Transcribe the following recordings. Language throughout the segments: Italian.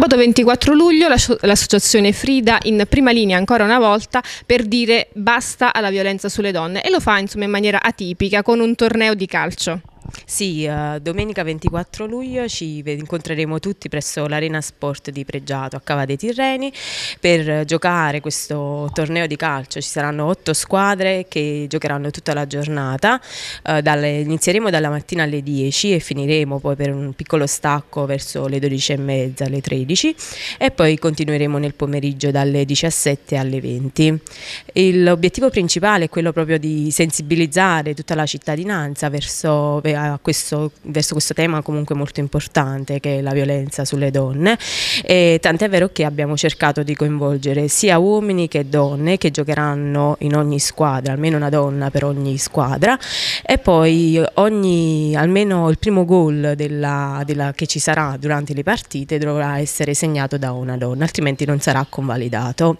Sabato 24 luglio l'associazione Frida in prima linea ancora una volta per dire basta alla violenza sulle donne e lo fa insomma in maniera atipica con un torneo di calcio. Sì, uh, domenica 24 luglio ci incontreremo tutti presso l'Arena Sport di Pregiato a Cava dei Tirreni per giocare questo torneo di calcio. Ci saranno otto squadre che giocheranno tutta la giornata. Uh, dalle, inizieremo dalla mattina alle 10 e finiremo poi per un piccolo stacco verso le 12 e mezza, alle 13 e poi continueremo nel pomeriggio dalle 17 alle 20. L'obiettivo principale è quello proprio di sensibilizzare tutta la cittadinanza verso questo, verso questo tema comunque molto importante che è la violenza sulle donne, e tant'è vero che abbiamo cercato di coinvolgere sia uomini che donne che giocheranno in ogni squadra, almeno una donna per ogni squadra e poi ogni, almeno il primo gol della, della, che ci sarà durante le partite dovrà essere segnato da una donna, altrimenti non sarà convalidato.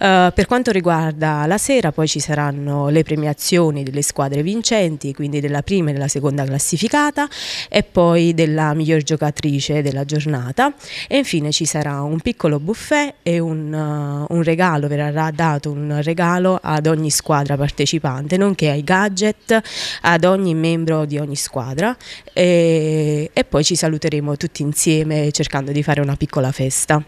Uh, per quanto riguarda la sera poi ci saranno le premiazioni delle squadre vincenti, quindi della prima e della seconda classificata e poi della miglior giocatrice della giornata e infine ci sarà un piccolo buffet e un, uh, un regalo, verrà dato un regalo ad ogni squadra partecipante, nonché ai gadget, ad ogni membro di ogni squadra e, e poi ci saluteremo tutti insieme cercando di fare una piccola festa.